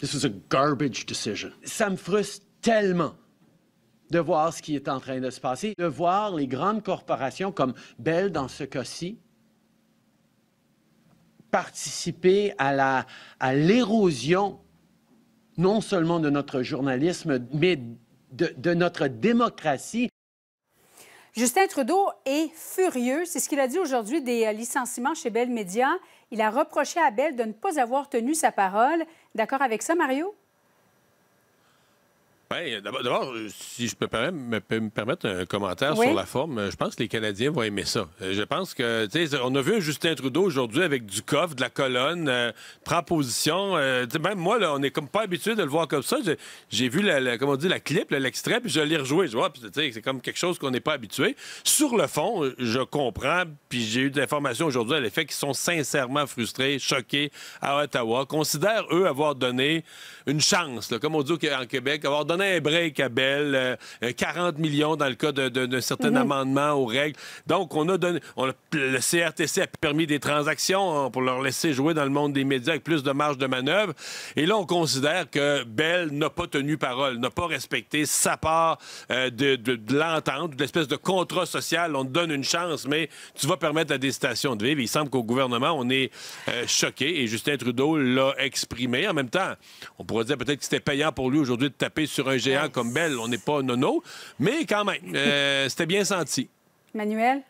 This a Ça me frustre tellement de voir ce qui est en train de se passer, de voir les grandes corporations comme Bell dans ce cas-ci participer à l'érosion à non seulement de notre journalisme, mais de, de notre démocratie Justin Trudeau est furieux. C'est ce qu'il a dit aujourd'hui des euh, licenciements chez Bell Media. Il a reproché à Bell de ne pas avoir tenu sa parole. D'accord avec ça, Mario? Ben, euh, d'abord, euh, si je peux me, permettre un commentaire sur la forme, euh, je pense que les Canadiens vont aimer ça. Je pense que, on a vu Justin Trudeau aujourd'hui avec du coffre, de la colonne, proposition. prend position. même moi, là, on n'est pas habitué de le voir comme ça. J'ai vu, la, on dit, la clip, l'extrait, puis je l'ai rejoué. Je vois, c'est comme quelque chose qu'on n'est pas habitué. Sur le fond, je comprends, puis j'ai eu des informations aujourd'hui à l'effet qu'ils sont sincèrement frustrés, choqués à Ottawa, considèrent, eux, avoir donné une chance, comme on dit en Québec, avoir donné break à Bell, 40 millions dans le cas d'un certain mhm. amendement aux règles. Donc, on a donné. le CRTC a permis des transactions hein, pour leur laisser jouer dans le monde des médias avec plus de marge de manœuvre. Et là, on considère que Bell n'a pas tenu parole, n'a pas respecté sa part euh, de, l'entente, de l'espèce de contrat social. On te donne une chance, mais tu vas permettre à des stations de vivre. Il semble qu'au gouvernement, on est euh, choqué et Justin Trudeau l'a exprimé. En même temps, on pourrait dire peut-être que c'était payant pour lui aujourd'hui de taper sur un un géant comme Belle, on n'est pas nono, mais quand même, euh, c'était bien senti. Manuel?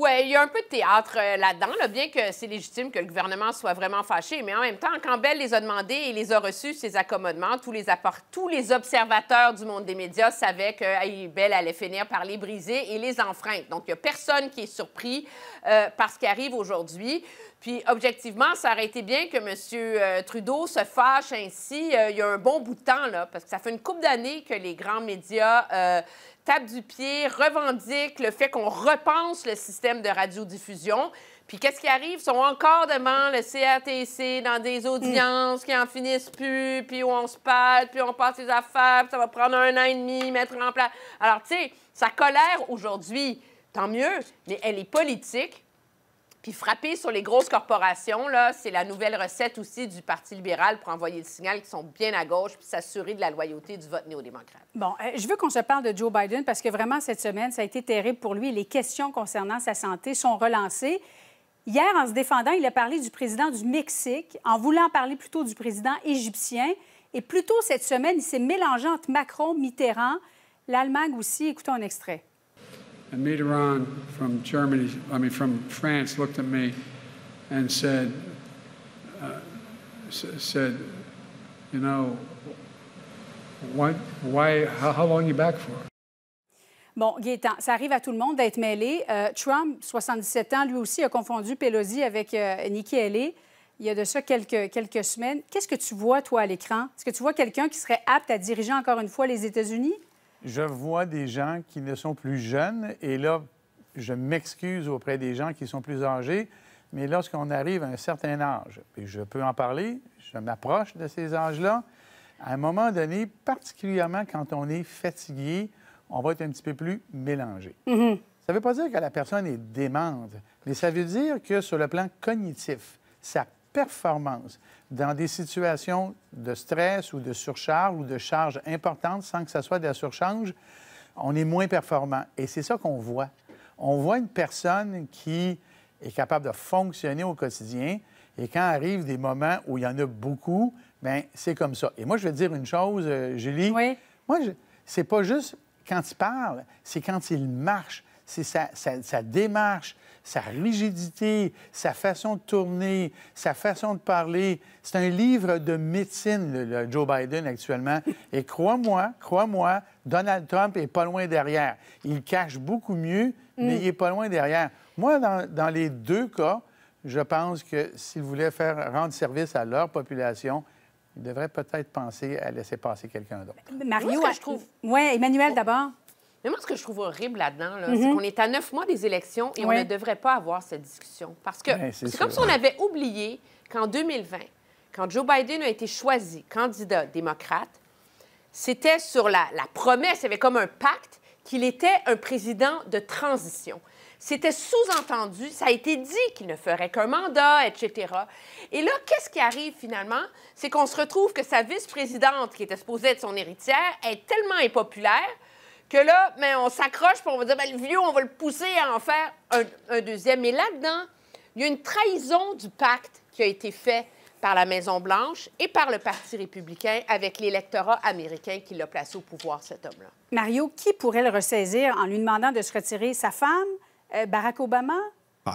Oui, il y a un peu de théâtre euh, là-dedans, bien que c'est légitime que le gouvernement soit vraiment fâché. Mais en même temps, Campbell les a demandés et les a reçus, ces accommodements. Tous les, tous les observateurs du monde des médias savaient que Bell allait finir par les briser et les enfreindre. Donc, il n'y a personne qui est surpris euh, par ce qui arrive aujourd'hui. Puis, objectivement, ça aurait été bien que M. Euh, Trudeau se fâche ainsi il y a un bon bout de temps, là, parce que ça fait une couple d'années que les grands médias tape du pied, revendique le fait qu'on repense le système de radiodiffusion. Puis qu'est-ce qui arrive? Ils sont encore devant le CRTC dans des audiences qui en finissent plus, puis où on se parle, puis on passe les affaires, puis ça va prendre un an et demi, mettre en place. Alors, tu sais, sa colère aujourd'hui, tant mieux, mais elle est politique, puis frapper sur les grosses corporations, là, c'est la nouvelle recette aussi du Parti libéral pour envoyer le signal qu'ils sont bien à gauche puis s'assurer de la loyauté du vote néo-démocrate. Bon, euh, je veux qu'on se parle de Joe Biden parce que vraiment, cette semaine, ça a été terrible pour lui. Les questions concernant sa santé sont relancées. Hier, en se défendant, il a parlé du président du Mexique, en voulant parler plutôt du président égyptien. Et plutôt cette semaine, il s'est mélangé entre Macron, Mitterrand, l'Allemagne aussi. Écoutez un extrait. And Mitterrand from Germany, I mean, from France, looked at me and said, uh, said, you know, why, how, long you back for? Bon, Gaétan, ça arrive à tout le monde d'être mêlé. Euh, Trump, 77 ans, lui aussi a confondu Pelosi avec euh, Nikki Haley il y a de ça quelques semaines. Qu'est-ce que tu vois, toi, à l'écran? Est-ce que tu vois quelqu'un qui serait apte à diriger encore une fois les États-Unis? je vois des gens qui ne sont plus jeunes et là, je m'excuse auprès des gens qui sont plus âgés, mais lorsqu'on arrive à un certain âge, et je peux en parler, je m'approche de ces âges-là, à un moment donné, particulièrement quand on est fatigué, on va être un petit peu plus mélangé. Mm-hmm. Ça ne veut pas dire que la personne est démente, mais ça veut dire que sur le plan cognitif, ça performance dans des situations de stress ou de surcharge ou de charge importante sans que ça soit de la surcharge, on est moins performant. Et c'est ça qu'on voit. On voit une personne qui est capable de fonctionner au quotidien et quand arrivent des moments où il y en a beaucoup, bien, c'est comme ça. Et moi, je vais te dire une chose, euh, Julie. Oui. Moi, c'est pas juste quand il parle, c'est quand il marche, c'est sa démarche, sa rigidité, sa façon de tourner, sa façon de parler. C'est un livre de médecine, le, Joe Biden, actuellement. Et crois-moi, crois-moi, Donald Trump est pas loin derrière. Il cache beaucoup mieux, mais mm. il est pas loin derrière. Moi, dans, dans les deux cas, je pense que s'il voulait faire rendre service à leur population, il devrait peut-être penser à laisser passer quelqu'un d'autre. Mario, je trouve. Oui, Emmanuel d'abord. Mais moi, ce que je trouve horrible là-dedans, c'est mhm. qu'on est à neuf mois des élections et on ne devrait pas avoir cette discussion. Parce que c'est comme si on avait oublié qu'en 2020, quand Joe Biden a été choisi candidat démocrate, c'était sur la, la promesse, il y avait comme un pacte qu'il était un président de transition. C'était sous-entendu, ça a été dit qu'il ne ferait qu'un mandat, etc. Et là, qu'est-ce qui arrive finalement? C'est qu'on se retrouve que sa vice-présidente, qui était supposée être son héritière, est tellement impopulaire que là, mais on s'accroche pour on va dire, ben, le vieux, on va le pousser à en faire un, deuxième. Et là-dedans, il y a une trahison du pacte qui a été fait par la Maison-Blanche et par le Parti républicain avec l'électorat américain qui l'a placé au pouvoir, cet homme-là. Mario, qui pourrait le ressaisir en lui demandant de se retirer? Sa femme? Euh, Barack Obama? Ben,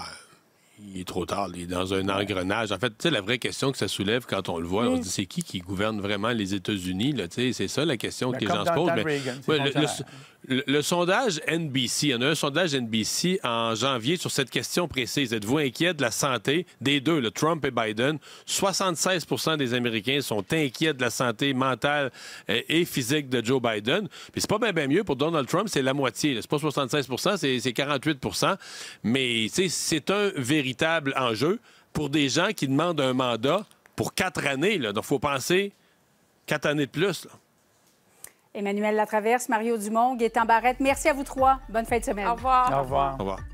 il est trop tard, il est dans un engrenage. En fait, la vraie question que ça soulève quand on le voit, on se dit c'est qui qui gouverne vraiment les États-Unis? C'est ça la question que les gens se posent. le, sondage NBC, il y en a un sondage NBC en janvier sur cette question précise. Êtes-vous inquiet de la santé des deux, le Trump et Biden? 76 des Américains sont inquiets de la santé mentale euh, et physique de Joe Biden. Puis c'est pas bien mieux pour Donald Trump, c'est la moitié. C'est pas 76 c'est 48 Mais c'est un véritable véritable enjeu pour des gens qui demandent un mandat pour quatre années. Donc, il faut penser quatre années de plus. Emmanuel Latraverse, Mario Dumont, Gaétan Barrette, merci à vous trois. Bonne fin de semaine. Au revoir. Au revoir. Au revoir.